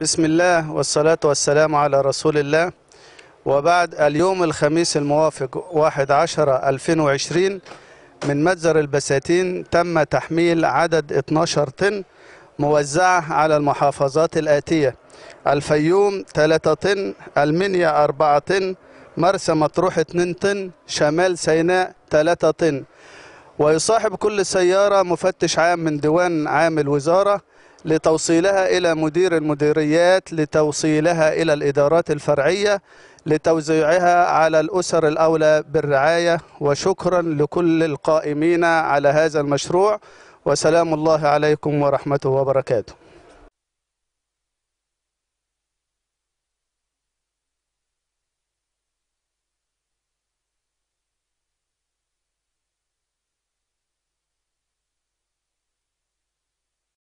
بسم الله والصلاة والسلام على رسول الله وبعد اليوم الخميس الموافق 11/2020 من متجر البساتين تم تحميل عدد 12 طن موزعة على المحافظات الآتية الفيوم 3 طن المنيا 4 طن مرسى مطروح 2 طن شمال سيناء 3 طن ويصاحب كل سيارة مفتش عام من ديوان عام الوزارة لتوصيلها إلى مدير المديريات لتوصيلها إلى الإدارات الفرعية لتوزيعها على الأسر الأولى بالرعاية وشكرا لكل القائمين على هذا المشروع وسلام الله عليكم ورحمته وبركاته